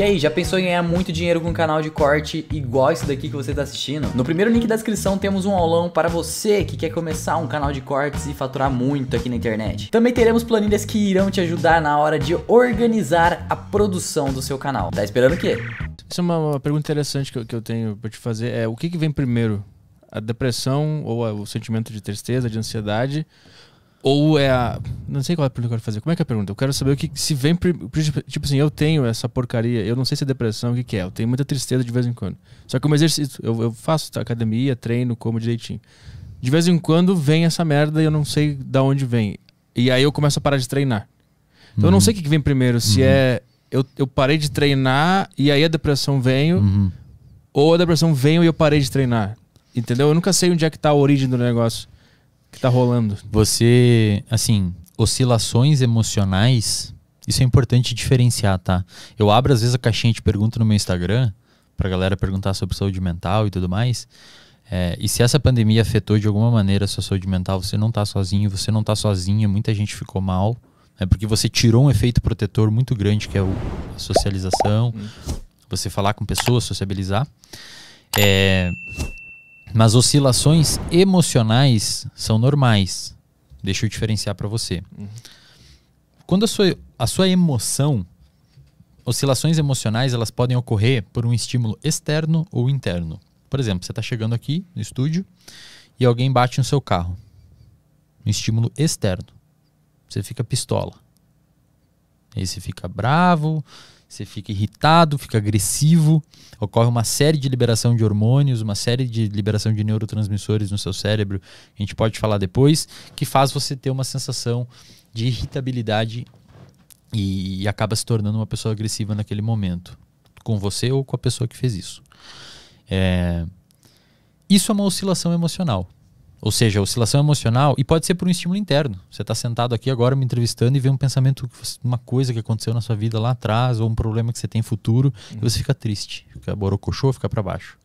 E aí, já pensou em ganhar muito dinheiro com um canal de corte igual esse daqui que você está assistindo? No primeiro link da descrição temos um aulão para você que quer começar um canal de cortes e faturar muito aqui na internet. Também teremos planilhas que irão te ajudar na hora de organizar a produção do seu canal. Tá esperando o quê? Essa é uma, uma pergunta interessante que eu, que eu tenho para te fazer. É o que, que vem primeiro? A depressão ou a, o sentimento de tristeza, de ansiedade? Ou é a. Não sei qual é a pergunta que eu quero fazer. Como é que é a pergunta? Eu quero saber o que se vem. Tipo assim, eu tenho essa porcaria. Eu não sei se é depressão, o que, que é. Eu tenho muita tristeza de vez em quando. Só que eu exercício Eu, eu faço tá, academia, treino, como direitinho. De vez em quando vem essa merda e eu não sei da onde vem. E aí eu começo a parar de treinar. Então uhum. eu não uhum. sei o que, que vem primeiro. Se uhum. é. Eu, eu parei de treinar e aí a depressão veio. Uhum. Ou a depressão veio e eu parei de treinar. Entendeu? Eu nunca sei onde é que tá a origem do negócio que tá rolando? Você, assim, oscilações emocionais, isso é importante diferenciar, tá? Eu abro às vezes a caixinha de pergunta no meu Instagram pra galera perguntar sobre saúde mental e tudo mais. É, e se essa pandemia afetou de alguma maneira a sua saúde mental, você não tá sozinho, você não tá sozinha, muita gente ficou mal. É porque você tirou um efeito protetor muito grande, que é o, a socialização, hum. você falar com pessoas, sociabilizar. É, mas oscilações emocionais são normais. Deixa eu diferenciar para você. Uhum. Quando a sua, a sua emoção, oscilações emocionais, elas podem ocorrer por um estímulo externo ou interno. Por exemplo, você está chegando aqui no estúdio e alguém bate no seu carro. Um estímulo externo. Você fica pistola. Aí você fica bravo, você fica irritado, fica agressivo, ocorre uma série de liberação de hormônios, uma série de liberação de neurotransmissores no seu cérebro, a gente pode falar depois, que faz você ter uma sensação de irritabilidade e, e acaba se tornando uma pessoa agressiva naquele momento, com você ou com a pessoa que fez isso. É, isso é uma oscilação emocional. Ou seja, oscilação emocional, e pode ser por um estímulo interno. Você está sentado aqui agora me entrevistando e vê um pensamento, uma coisa que aconteceu na sua vida lá atrás, ou um problema que você tem futuro, uhum. e você fica triste, fica borocochô, fica para baixo.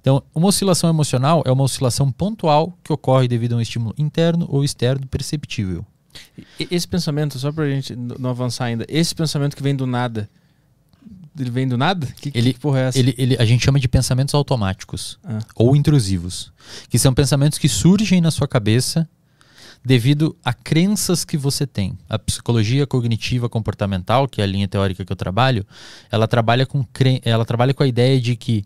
Então, uma oscilação emocional é uma oscilação pontual que ocorre devido a um estímulo interno ou externo perceptível. Esse pensamento, só para a gente não avançar ainda, esse pensamento que vem do nada, ele vem do nada? Que, ele, que porra é essa? Ele, ele, a gente chama de pensamentos automáticos ah. ou intrusivos, que são pensamentos que surgem na sua cabeça devido a crenças que você tem. A psicologia cognitiva comportamental, que é a linha teórica que eu trabalho, ela trabalha com, ela trabalha com a ideia de que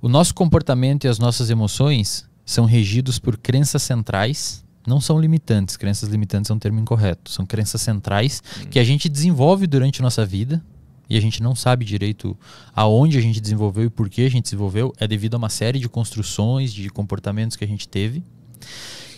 o nosso comportamento e as nossas emoções são regidos por crenças centrais não são limitantes. Crenças limitantes é um termo incorreto. São crenças centrais hum. que a gente desenvolve durante nossa vida e a gente não sabe direito aonde a gente desenvolveu e por que a gente desenvolveu, é devido a uma série de construções, de comportamentos que a gente teve.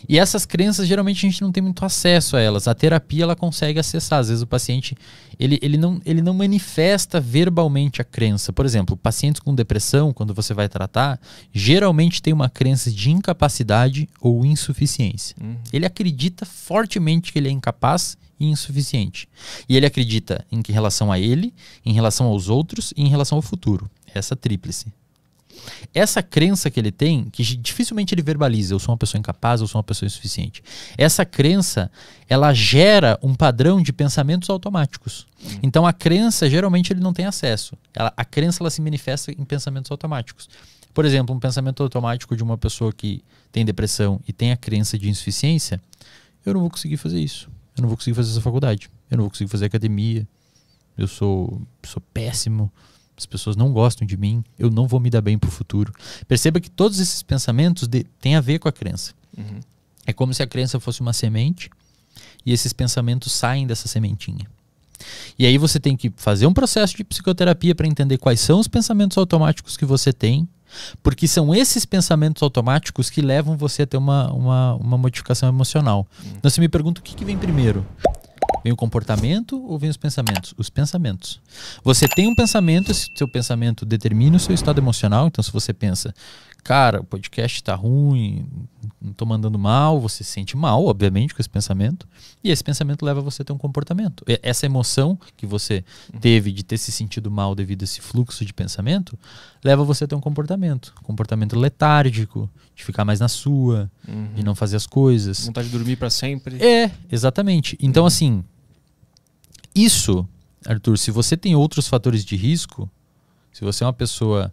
E essas crenças, geralmente, a gente não tem muito acesso a elas. A terapia, ela consegue acessar. Às vezes, o paciente, ele, ele, não, ele não manifesta verbalmente a crença. Por exemplo, pacientes com depressão, quando você vai tratar, geralmente tem uma crença de incapacidade ou insuficiência. Uhum. Ele acredita fortemente que ele é incapaz e insuficiente. E ele acredita em relação a ele, em relação aos outros e em relação ao futuro. Essa é tríplice. Essa crença que ele tem, que dificilmente ele verbaliza, eu sou uma pessoa incapaz, eu sou uma pessoa insuficiente. Essa crença, ela gera um padrão de pensamentos automáticos. Uhum. Então a crença, geralmente, ele não tem acesso. Ela, a crença, ela se manifesta em pensamentos automáticos. Por exemplo, um pensamento automático de uma pessoa que tem depressão e tem a crença de insuficiência, eu não vou conseguir fazer isso. Eu não vou conseguir fazer essa faculdade. Eu não vou conseguir fazer academia. Eu sou, sou péssimo as pessoas não gostam de mim, eu não vou me dar bem para o futuro. Perceba que todos esses pensamentos de, têm a ver com a crença. Uhum. É como se a crença fosse uma semente e esses pensamentos saem dessa sementinha. E aí você tem que fazer um processo de psicoterapia para entender quais são os pensamentos automáticos que você tem, porque são esses pensamentos automáticos que levam você a ter uma, uma, uma modificação emocional. Uhum. Então você me pergunta o que, que vem primeiro? Vem o comportamento ou vem os pensamentos? Os pensamentos. Você tem um pensamento, esse seu pensamento determina o seu estado emocional. Então, se você pensa, cara, o podcast tá ruim, não estou mandando mal, você se sente mal, obviamente, com esse pensamento. E esse pensamento leva você a ter um comportamento. E essa emoção que você uhum. teve de ter se sentido mal devido a esse fluxo de pensamento, leva você a ter um comportamento. comportamento letárgico, de ficar mais na sua, uhum. de não fazer as coisas. Vontade de dormir para sempre. É, exatamente. Então, uhum. assim, isso, Arthur, se você tem outros fatores de risco, se você é uma pessoa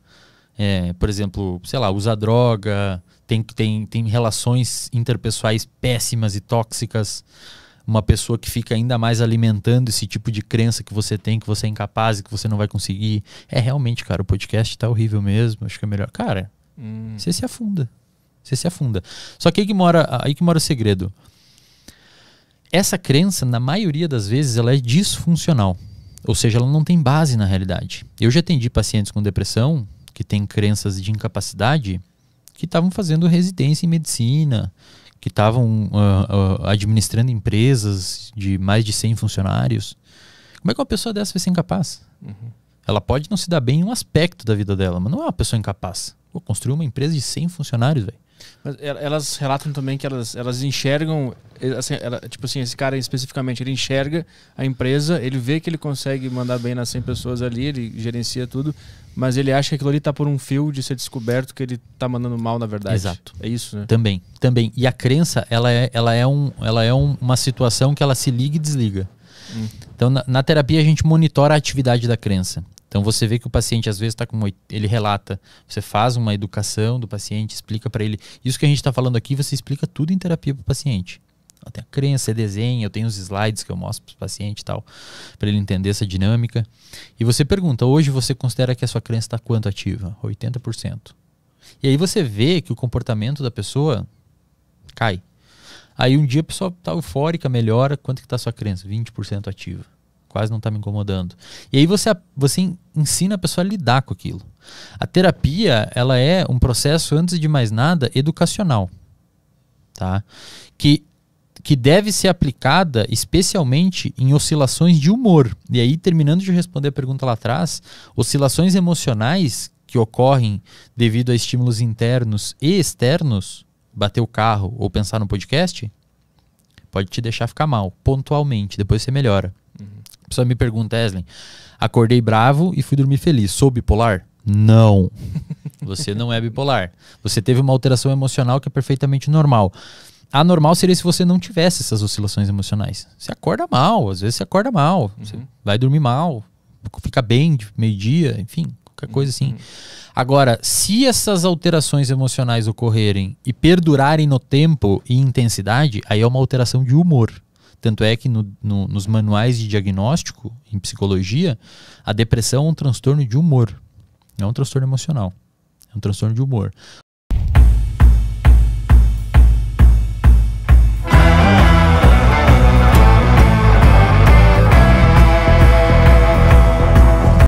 é, por exemplo, sei lá, usa droga, tem, tem, tem relações interpessoais péssimas e tóxicas, uma pessoa que fica ainda mais alimentando esse tipo de crença que você tem, que você é incapaz e que você não vai conseguir. É realmente, cara, o podcast tá horrível mesmo, acho que é melhor. Cara, hum. você se afunda. Você se afunda. Só que aí que mora, aí que mora o segredo. Essa crença, na maioria das vezes, ela é disfuncional. Ou seja, ela não tem base na realidade. Eu já atendi pacientes com depressão que têm crenças de incapacidade que estavam fazendo residência em medicina, que estavam uh, uh, administrando empresas de mais de 100 funcionários. Como é que uma pessoa dessa vai ser incapaz? Uhum. Ela pode não se dar bem em um aspecto da vida dela, mas não é uma pessoa incapaz. Pô, construiu uma empresa de 100 funcionários, velho. Mas elas relatam também que elas, elas enxergam, assim, ela, tipo assim, esse cara especificamente, ele enxerga a empresa, ele vê que ele consegue mandar bem nas 100 pessoas ali, ele gerencia tudo, mas ele acha que aquilo ali está por um fio de ser descoberto que ele está mandando mal, na verdade. Exato. É isso, né? Também, também. E a crença, ela é, ela é, um, ela é um, uma situação que ela se liga e desliga. Hum. Então, na, na terapia, a gente monitora a atividade da crença. Então você vê que o paciente às vezes está com. Ele relata, você faz uma educação do paciente, explica para ele. Isso que a gente está falando aqui, você explica tudo em terapia para o paciente. Tem a crença, é desenho, eu tenho os slides que eu mostro para o paciente e tal, para ele entender essa dinâmica. E você pergunta, hoje você considera que a sua crença está quanto ativa? 80%. E aí você vê que o comportamento da pessoa cai. Aí um dia a pessoa está eufórica, melhora, quanto que está a sua crença? 20% ativa quase não está me incomodando. E aí você, você ensina a pessoa a lidar com aquilo. A terapia, ela é um processo, antes de mais nada, educacional. Tá? Que, que deve ser aplicada especialmente em oscilações de humor. E aí, terminando de responder a pergunta lá atrás, oscilações emocionais que ocorrem devido a estímulos internos e externos, bater o carro ou pensar no podcast, pode te deixar ficar mal, pontualmente, depois você melhora pessoa me pergunta, Eslen, acordei bravo e fui dormir feliz. Sou bipolar? Não. Você não é bipolar. Você teve uma alteração emocional que é perfeitamente normal. A normal seria se você não tivesse essas oscilações emocionais. Você acorda mal, às vezes você acorda mal, uhum. você vai dormir mal, fica bem meio-dia, enfim, qualquer coisa assim. Uhum. Agora, se essas alterações emocionais ocorrerem e perdurarem no tempo e intensidade, aí é uma alteração de humor. Tanto é que no, no, nos manuais de diagnóstico em psicologia, a depressão é um transtorno de humor, não é um transtorno emocional. É um transtorno de humor.